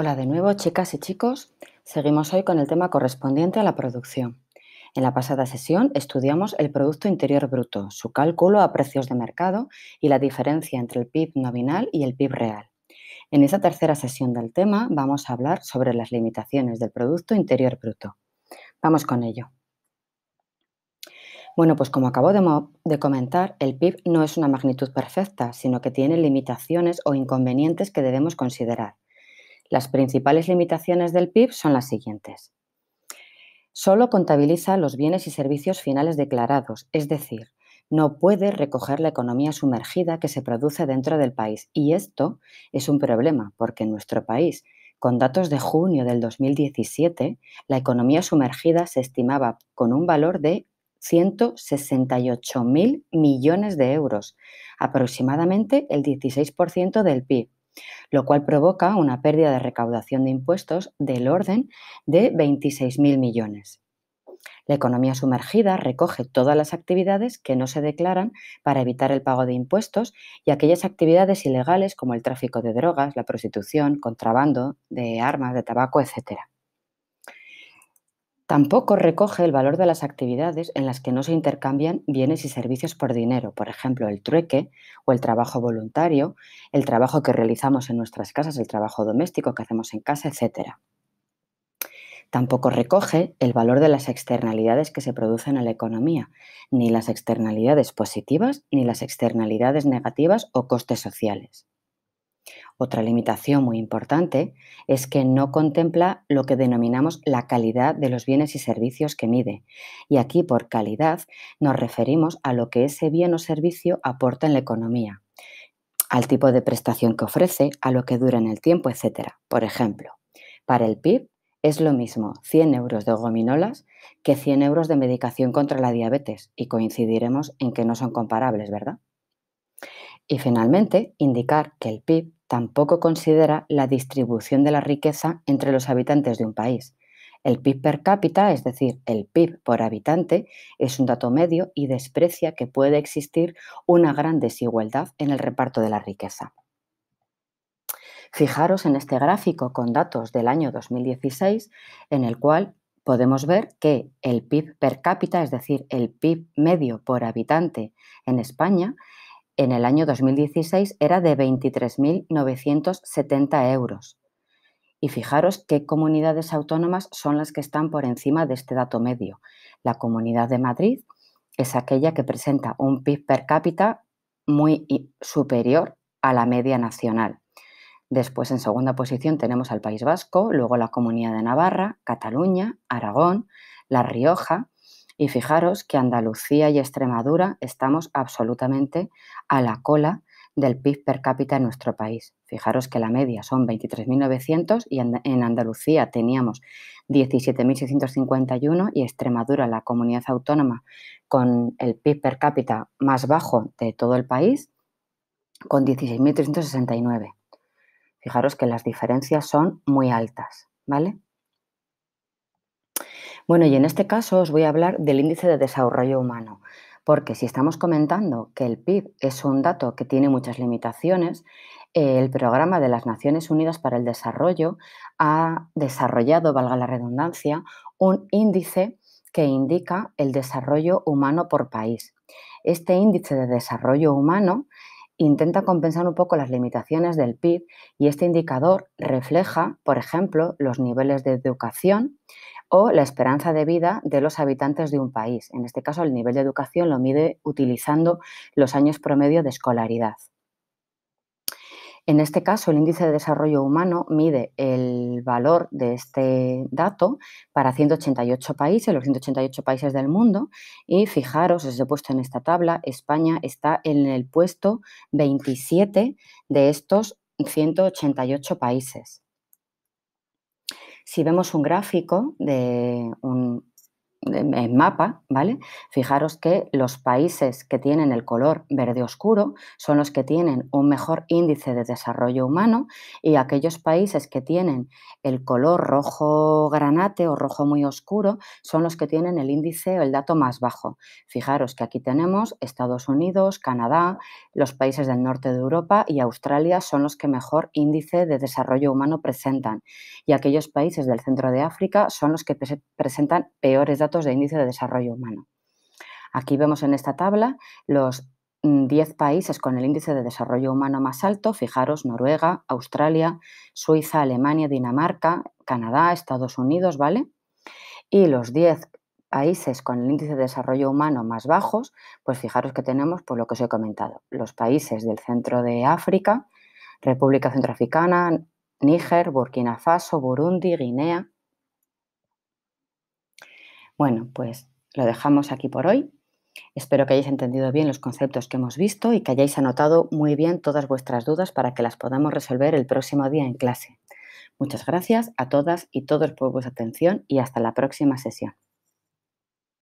Hola de nuevo, chicas y chicos. Seguimos hoy con el tema correspondiente a la producción. En la pasada sesión estudiamos el Producto Interior Bruto, su cálculo a precios de mercado y la diferencia entre el PIB nominal y el PIB real. En esta tercera sesión del tema vamos a hablar sobre las limitaciones del Producto Interior Bruto. Vamos con ello. Bueno, pues como acabo de, de, comentar, el PIB no es una magnitud perfecta, sino que tiene limitaciones o inconvenientes que debemos considerar. Las principales limitaciones del PIB son las siguientes. Solo contabiliza los bienes y servicios finales declarados, es decir, no puede recoger la economía sumergida que se produce dentro del país. Y esto es un problema, porque en nuestro país, con datos de junio del 2017, la economía sumergida se estimaba con un valor de 168.000 millones de euros, aproximadamente el 16% del PIB lo cual provoca una pérdida de recaudación de impuestos del orden de 26.000 millones. La economía sumergida recoge todas las actividades que no se declaran para evitar el pago de impuestos y aquellas actividades ilegales como el tráfico de drogas, la prostitución, contrabando de armas, de tabaco, etc. Tampoco recoge el valor de las actividades en las que no se intercambian bienes y servicios por dinero, por ejemplo, el trueque o el trabajo voluntario, el trabajo que realizamos en nuestras casas, el trabajo doméstico que hacemos en casa, etc. Tampoco recoge el valor de las externalidades que se producen en la economía, ni las externalidades positivas ni las externalidades negativas o costes sociales. Otra limitación muy importante es que no contempla lo que denominamos la calidad de los bienes y servicios que mide. Y aquí por calidad nos referimos a lo que ese bien o servicio aporta en la economía, al tipo de prestación que ofrece, a lo que dura en el tiempo, etc. Por ejemplo, para el PIB es lo mismo 100 euros de gominolas que 100 euros de medicación contra la diabetes y coincidiremos en que no son comparables, ¿verdad? Y finalmente, indicar que el PIB tampoco considera la distribución de la riqueza entre los habitantes de un país. El PIB per cápita, es decir, el PIB por habitante, es un dato medio y desprecia que puede existir una gran desigualdad en el reparto de la riqueza. Fijaros en este gráfico con datos del año 2016, en el cual podemos ver que el PIB per cápita, es decir, el PIB medio por habitante en España, en el año 2016 era de 23.970 euros. Y fijaros qué comunidades autónomas son las que están por encima de este dato medio. La Comunidad de Madrid es aquella que presenta un PIB per cápita muy superior a la media nacional. Después, en segunda posición, tenemos al País Vasco, luego la Comunidad de Navarra, Cataluña, Aragón, La Rioja, y fijaros que Andalucía y Extremadura estamos absolutamente a la cola del PIB per cápita en nuestro país. Fijaros que la media son 23.900 y en Andalucía teníamos 17.651 y Extremadura, la comunidad autónoma con el PIB per cápita más bajo de todo el país, con 16.369. Fijaros que las diferencias son muy altas, ¿vale? Bueno, y en este caso os voy a hablar del índice de desarrollo humano, porque si estamos comentando que el PIB es un dato que tiene muchas limitaciones, eh, el programa de las Naciones Unidas para el Desarrollo ha desarrollado, valga la redundancia, un índice que indica el desarrollo humano por país. Este índice de desarrollo humano intenta compensar un poco las limitaciones del PIB y este indicador refleja, por ejemplo, los niveles de educación, o la esperanza de vida de los habitantes de un país. En este caso, el nivel de educación lo mide utilizando los años promedio de escolaridad. En este caso, el índice de desarrollo humano mide el valor de este dato para 188 países, los 188 países del mundo, y fijaros, os he puesto en esta tabla, España está en el puesto 27 de estos 188 países si vemos un gráfico de un mapa, ¿vale? Fijaros que los países que tienen el color verde oscuro son los que tienen un mejor índice de desarrollo humano y aquellos países que tienen el color rojo granate o rojo muy oscuro son los que tienen el índice o el dato más bajo. Fijaros que aquí tenemos Estados Unidos, Canadá, los países del norte de Europa y Australia son los que mejor índice de desarrollo humano presentan y aquellos países del centro de África son los que presentan peores datos de índice de desarrollo humano. Aquí vemos en esta tabla los 10 mm, países con el índice de desarrollo humano más alto, fijaros, Noruega, Australia, Suiza, Alemania, Dinamarca, Canadá, Estados Unidos, ¿vale? Y los 10 países con el índice de desarrollo humano más bajos, pues fijaros que tenemos, por lo que os he comentado, los países del centro de África, República Centroafricana, Níger, Burkina Faso, Burundi, Guinea, bueno, pues lo dejamos aquí por hoy. Espero que hayáis entendido bien los conceptos que hemos visto y que hayáis anotado muy bien todas vuestras dudas para que las podamos resolver el próximo día en clase. Muchas gracias a todas y todos por vuestra atención y hasta la próxima sesión.